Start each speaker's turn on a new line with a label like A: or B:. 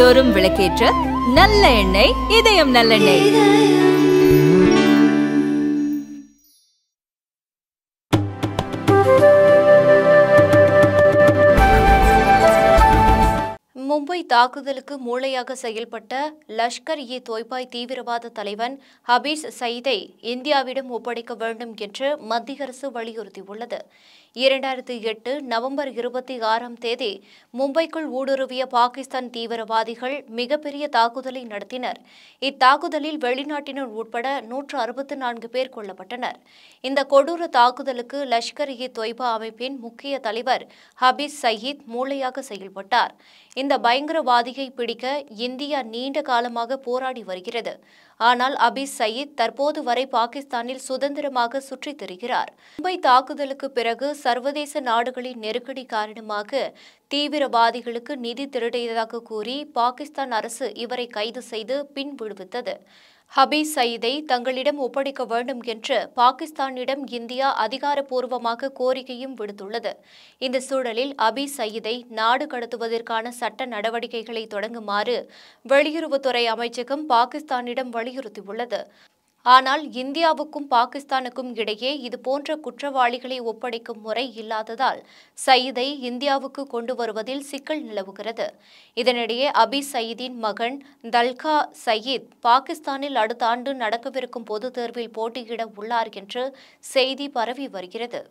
A: தோறும் விளக்கேற்ற நல்ல எண்ணெய் இதயம் நல்லெண்ணெய் thank you மும்பை தாக்குதலுக்கு மூளையாக செயல்பட்ட லஷ்கர் இ தொய்பாய் தீவிரவாத தலைவன் ஹபீஸ் சயீதை இந்தியாவிடம் ஒப்படைக்க வேண்டும் என்று மத்திய அரசு வலியுறுத்தியுள்ளது இரண்டாயிரத்தி எட்டு நவம்பர் இருபத்தி ஆறாம் தேதி மும்பைக்குள் ஊடுருவிய பாகிஸ்தான் தீவிரவாதிகள் மிகப்பெரிய தாக்குதலை நடத்தினர் இத்தாக்குதலில் வெளிநாட்டினர் உட்பட நூற்று அறுபத்தி நான்கு பேர் கொல்லப்பட்டனர் இந்த கொடூர தாக்குதலுக்கு லஷ்கர் இ தொய்பா அமைப்பின் முக்கிய தலைவர் ஹபீஸ் சயீத் மூளையாக செயல்பட்டார் இந்த பய பயங்கரவாதியை பிடிக்க இந்தியா நீண்ட காலமாக போராடி வருகிறது ஆனால் அபிஸ் சயீத் தற்போது வரை பாகிஸ்தானில் சுதந்திரமாக சுற்றித் திரிகிறார் மும்பை தாக்குதலுக்கு பிறகு சர்வதேச நாடுகளின் நெருக்கடி காரணமாக தீவிரவாதிகளுக்கு நிதி திரட்டியதாக கூறி பாகிஸ்தான் அரசு இவரை கைது செய்து பின் விடுவித்தது ஹபீஸ் சயீதை தங்களிடம் ஒப்படைக்க வேண்டும் என்று பாகிஸ்தானிடம் இந்தியா அதிகாரப்பூர்வமாக கோரிக்கையும் விடுத்துள்ளது இந்த சூழலில் ஹபீஸ் சயீதை நாடு கடத்துவதற்கான சட்ட நடவடிக்கைகளை தொடங்குமாறு வெளியுறவுத்துறை அமைச்சகம் பாகிஸ்தானிடம் வலியுறுத்தியுள்ளது ஆனால் இந்தியாவுக்கும் பாகிஸ்தானுக்கும் இடையே இதுபோன்ற குற்றவாளிகளை ஒப்படைக்கும் முறை இல்லாததால் சயீதை இந்தியாவுக்கு கொண்டு வருவதில் சிக்கல் நிலவுகிறது இதனிடையே அபி சயீதின் மகன் தல்கா சயீத் பாகிஸ்தானில் அடுத்த ஆண்டு நடக்கவிருக்கும் பொது தேர்வில் போட்டியிட உள்ளார் என்று செய்தி பரவி வருகிறது